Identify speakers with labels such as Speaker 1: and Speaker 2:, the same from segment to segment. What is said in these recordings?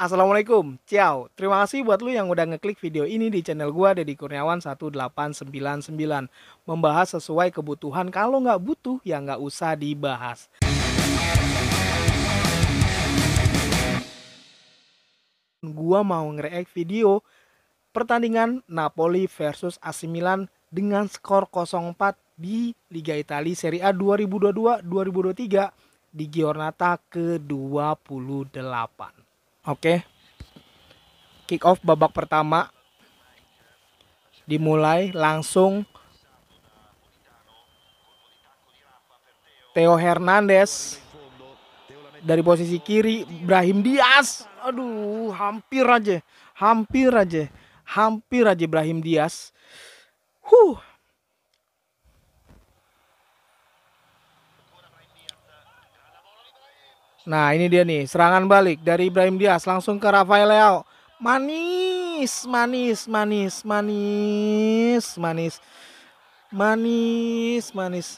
Speaker 1: Assalamualaikum, ciao. Terima kasih buat lu yang udah ngeklik video ini di channel gua Deddy Kurniawan 1899. Membahas sesuai kebutuhan, kalau nggak butuh ya nggak usah dibahas. Gua mau nge-react video pertandingan Napoli versus AC Milan dengan skor 0-4 di Liga Italia Serie A 2022-2023 di Giornata ke-28. Oke. Kick off babak pertama dimulai langsung Theo Hernandez dari posisi kiri Brahim Diaz. Aduh, hampir aja. Hampir aja. Hampir aja Brahim Diaz. Huh, Nah ini dia nih serangan balik dari Ibrahim Diaz langsung ke Rafael Leao. Manis, manis, manis, manis, manis, manis, manis.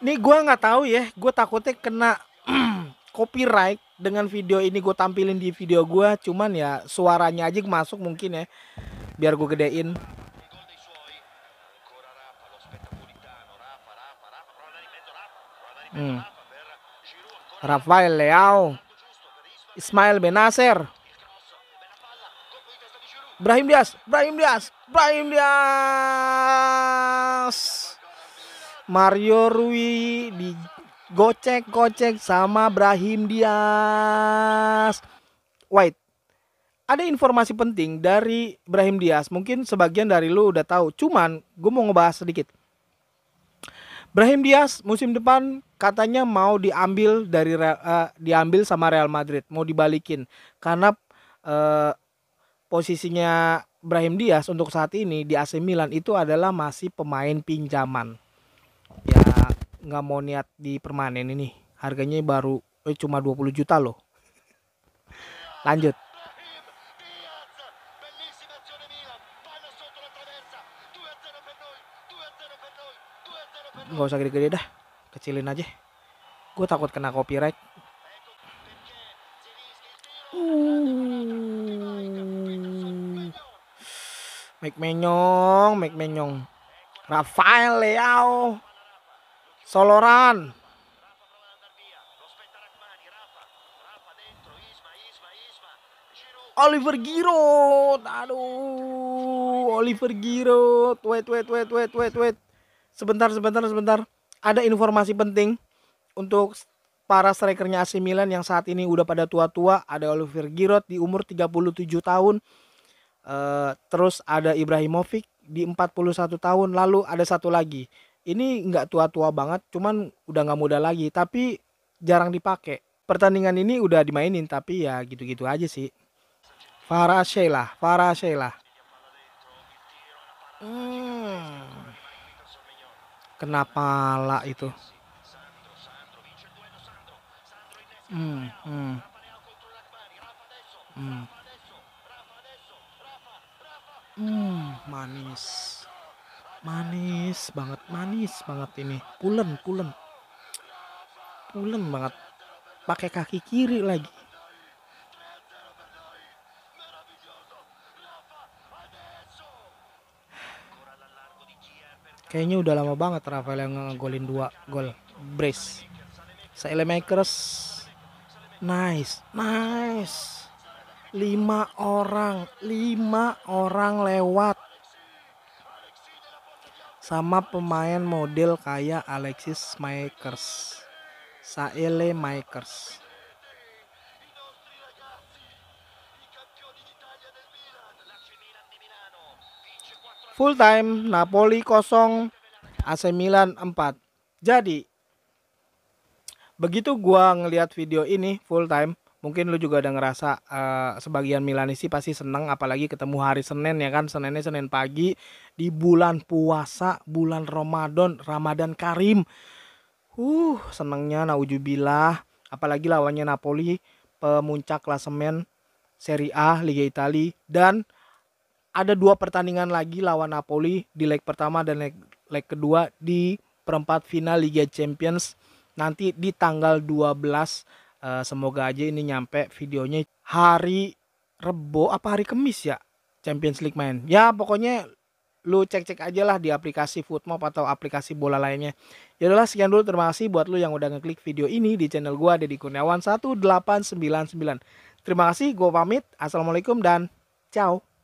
Speaker 1: Ini gue nggak tahu ya, gue takutnya kena copyright dengan video ini gue tampilin di video gue, cuman ya suaranya aja masuk mungkin ya, biar gue gedein. Hmm. Rafael Leao, Ismail Benacer, Brahim Diaz, Brahim Diaz, Brahim Diaz. Mario Rui digocek-gocek sama Brahim Diaz. White. Ada informasi penting dari Brahim Diaz. Mungkin sebagian dari lu udah tahu. Cuman gue mau ngebahas sedikit. Brahim Diaz musim depan katanya mau diambil dari uh, diambil sama Real Madrid, mau dibalikin karena uh, posisinya Brahim Diaz untuk saat ini di AC Milan itu adalah masih pemain pinjaman. Ya nggak mau niat di permanen ini. Harganya baru eh, cuma 20 juta loh. Lanjut nggak usah gede-gede dah kecilin aja gue takut kena copyright uh. Mike Menyong, Mike Menyong. Rafael Leao. Soloran. Oliver Giroud. Aduh, Oliver Giroud. Wait, wait, wait, wait, wait, wait sebentar sebentar sebentar ada informasi penting untuk para strikernya AC Milan yang saat ini udah pada tua-tua ada Oliver Giroud di umur 37 tahun e, terus ada Ibrahimovic di 41 tahun lalu ada satu lagi ini nggak tua-tua banget cuman udah nggak muda lagi tapi jarang dipakai pertandingan ini udah dimainin tapi ya gitu-gitu aja sih Farah Sheila Farah Sheila hmm, Kenapa lah itu? Hmm, hmm. Hmm. Hmm, manis. Manis banget, manis banget ini. Pulen, pulen. Pulen banget. Pakai kaki kiri lagi. Kayaknya udah lama banget Rafael yang ngegolin dua gol brace. Makers nice, nice. Lima orang, lima orang lewat. Sama pemain model kayak Alexis Makers. Saele Makers. Full time Napoli kosong AC Milan 4. Jadi begitu gua ngelihat video ini full time, mungkin lu juga udah ngerasa uh, sebagian Milanisti pasti seneng apalagi ketemu hari Senin ya kan. Seninnya Senin pagi di bulan puasa, bulan Ramadan, Ramadan Karim. Uh, senengnya naujubillah apalagi lawannya Napoli pemuncak klasemen Serie A Liga Italia dan ada dua pertandingan lagi lawan Napoli di leg pertama dan leg, leg kedua di perempat final Liga Champions nanti di tanggal 12 uh, eh, semoga aja ini nyampe videonya hari Rebo apa hari Kemis ya Champions League main ya pokoknya lu cek-cek aja lah di aplikasi Footmob atau aplikasi bola lainnya. Ya udahlah sekian dulu terima kasih buat lu yang udah ngeklik video ini di channel gua Deddy Kurniawan 1899. Terima kasih, gua pamit. Assalamualaikum dan ciao.